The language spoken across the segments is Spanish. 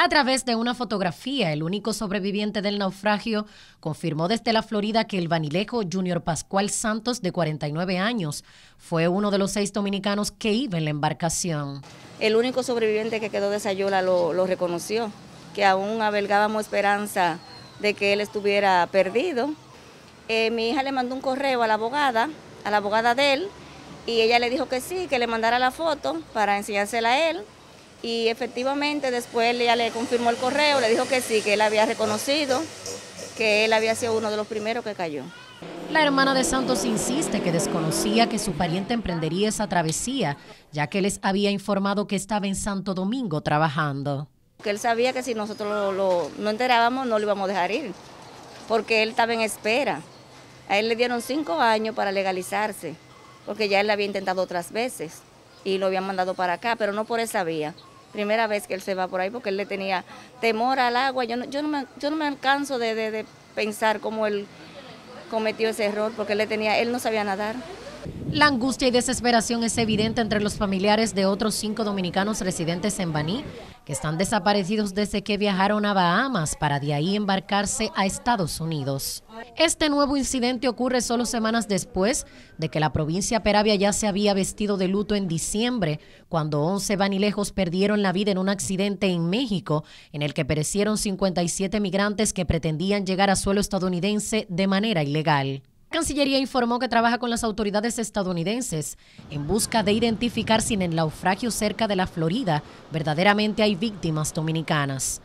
A través de una fotografía, el único sobreviviente del naufragio confirmó desde la Florida que el vanilejo Junior Pascual Santos, de 49 años, fue uno de los seis dominicanos que iba en la embarcación. El único sobreviviente que quedó de lo, reconoció, que aún abergábamos esperanza de que él estuviera perdido. Eh, mi hija le mandó un correo a la abogada, a la abogada de él, y ella le dijo que sí, que le mandara la foto para enseñársela a él y efectivamente después ya le confirmó el correo, le dijo que sí, que él había reconocido que él había sido uno de los primeros que cayó. La hermana de Santos insiste que desconocía que su pariente emprendería esa travesía, ya que les había informado que estaba en Santo Domingo trabajando. Que él sabía que si nosotros no enterábamos no lo íbamos a dejar ir, porque él estaba en espera. A él le dieron cinco años para legalizarse, porque ya él lo había intentado otras veces y lo habían mandado para acá, pero no por esa vía primera vez que él se va por ahí porque él le tenía temor al agua. Yo no, yo no, me, yo no me alcanzo de, de, pensar cómo él cometió ese error porque él, tenía, él no sabía nadar. La angustia y desesperación es evidente entre los familiares de otros cinco dominicanos residentes en Baní, que están desaparecidos desde que viajaron a Bahamas para de ahí embarcarse a Estados Unidos. Este nuevo incidente ocurre solo semanas después de que la provincia Peravia ya se había vestido de luto en diciembre, cuando 11 banilejos perdieron la vida en un accidente en México, en el que perecieron 57 migrantes que pretendían llegar a suelo estadounidense de manera ilegal. Cancillería informó que trabaja con las autoridades estadounidenses en busca de identificar si en el naufragio cerca de la Florida verdaderamente hay víctimas dominicanas.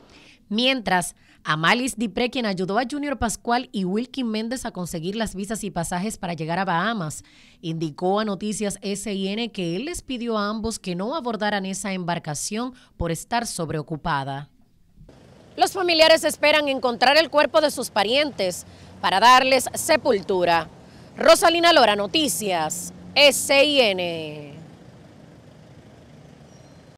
Mientras, Amalis Dipré, quien ayudó a Junior Pascual y Wilkin Méndez a conseguir las visas y pasajes para llegar a Bahamas, indicó a Noticias SIN que él les pidió a ambos que no abordaran esa embarcación por estar sobreocupada. Los familiares esperan encontrar el cuerpo de sus parientes para darles sepultura. Rosalina Lora, Noticias, SIN.